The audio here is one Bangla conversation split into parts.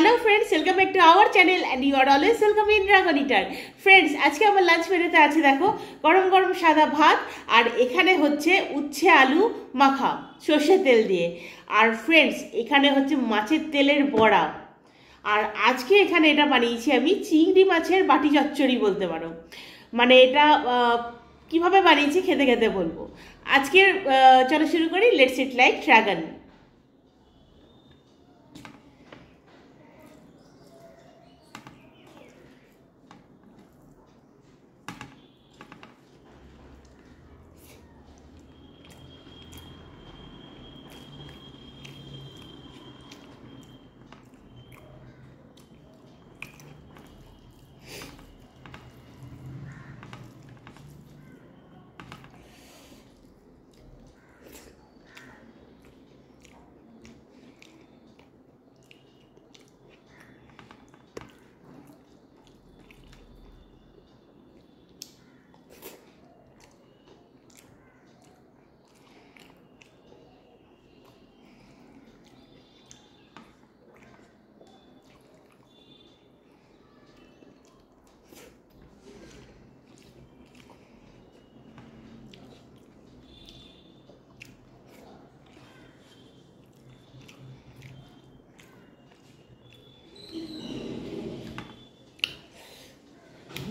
hello friends welcome back to our channel and you are always welcome in dragon eater friends আজকে আমার লাঞ্চ মেনুতে আছে দেখো গরম গরম সাদা ভাত আর এখানে হচ্ছে উচ্ছে আলু মাখা সর্ষে তেল দিয়ে আর ফ্রেন্ডস এখানে হচ্ছে মাছের তেলের বড়া আর আজকে এখানে এটা বানিয়েছি আমি চিংড়ি মাছের বাটি চচ্চড়ি বলতে পারো মানে এটা কিভাবে বানিয়েছি খেতে খেতে বলবো আজকের চলো শুরু করি লেটস ইট লাইক ড্রাগন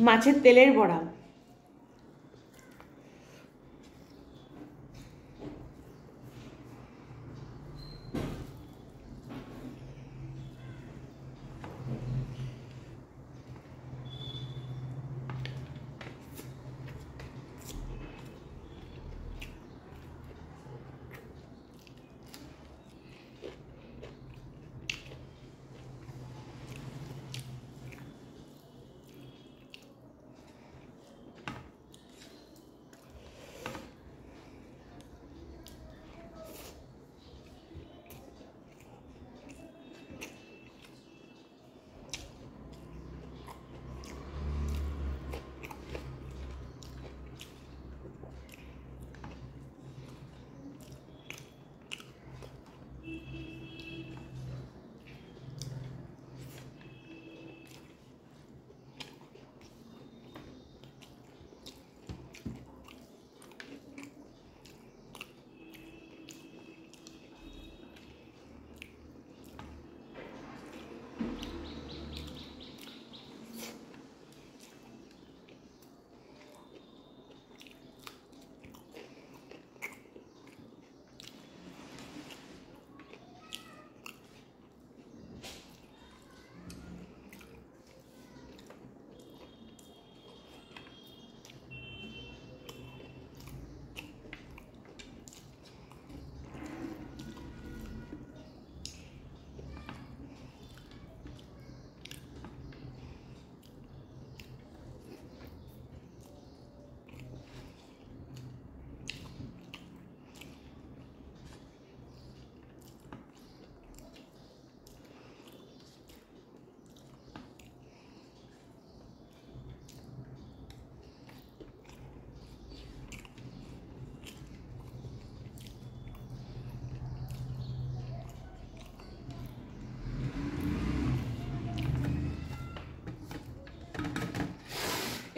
মাছের তেলের বড়া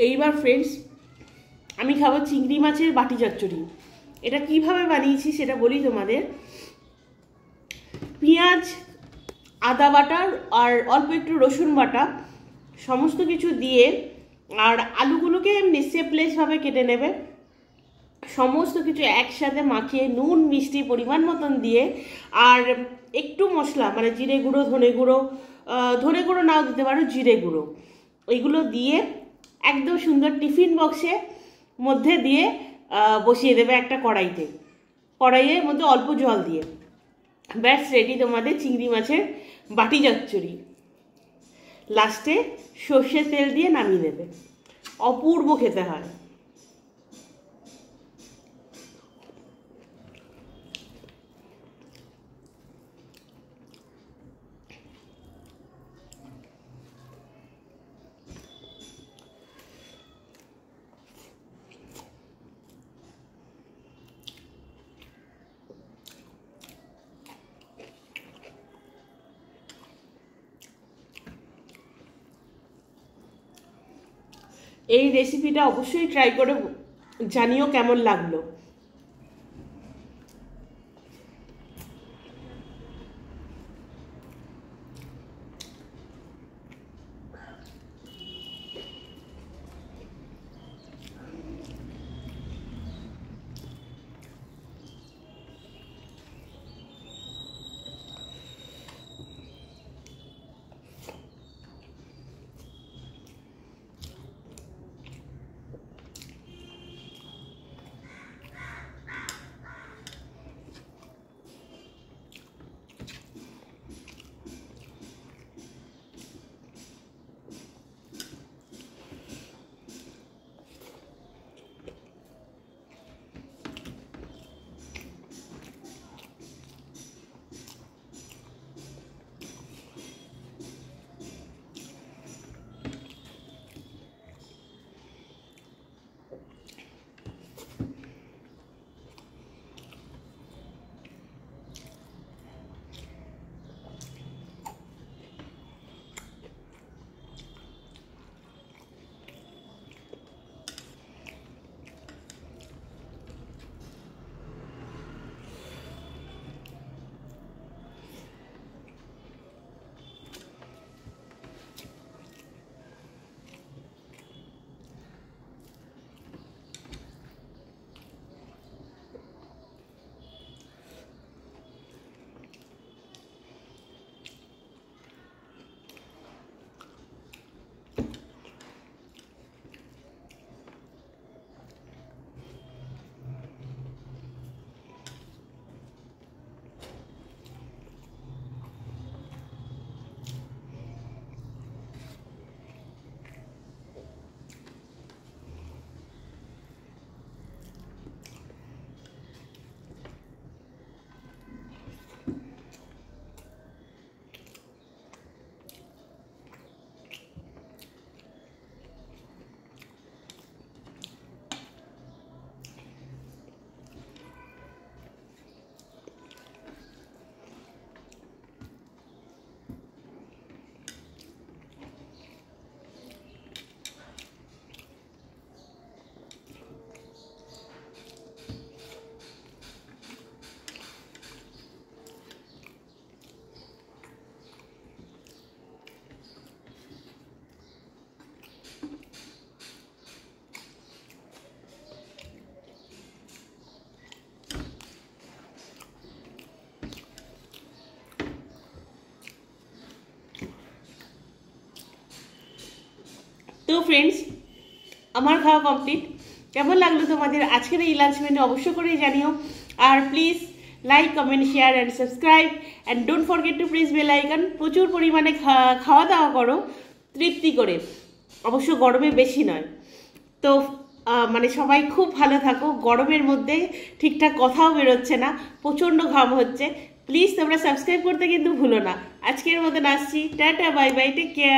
এইবার ফ্রেন্ডস আমি খাবো চিংড়ি মাছের বাটি চচ্চড়ি এটা কিভাবে বানিয়েছি সেটা বলি তোমাদের পেঁয়াজ আদা বাটা আর অল্প একটু রসুন বাটা সমস্ত কিছু দিয়ে আর আলুগুলোকে এমনি সেপলেসভাবে কেটে নেবে সমস্ত কিছু একসাথে মাখিয়ে নুন মিষ্টি পরিমাণ মতন দিয়ে আর একটু মশলা মানে জিরে গুঁড়ো ধনে গুঁড়ো ধনে গুঁড়ো নাও দিতে পারো জিরে গুঁড়ো ওইগুলো দিয়ে একদম সুন্দর টিফিন বক্সে মধ্যে দিয়ে বসিয়ে দেবে একটা কড়াইতে কড়াইয়ের মধ্যে অল্প জল দিয়ে ব্যাস রেডি তোমাদের চিংড়ি মাছের বাটি চচ্চড়ি লাস্টে সর্ষে তেল দিয়ে নামিয়ে দেবে অপূর্ব খেতে হয় এই রেসিপিটা অবশ্যই ট্রাই করে জানিও কেমন লাগলো তো ফ্রেন্ডস আমার খাওয়া কমপ্লিট কেমন লাগলো তোমাদের আজকের এই লাঞ্চ মেনু অবশ্যই করে জানিও আর please like comment share and subscribe and don't forget to press bell icon প্রচুর পরিমাণে খাওয়া দাওয়া করো তৃপ্তি করে অবশ্য গরমে বেশি নয় তো মানে সবাই খুব ভালো থাকো গরমের মধ্যে ঠিকঠাক কথাও বেরোচ্ছে না প্রচণ্ড ঘাম হচ্ছে প্লিজ তোমরা সাবস্ক্রাইব করতে কিন্তু ভুলো না আজকের মতন আসছি tata bye bye take care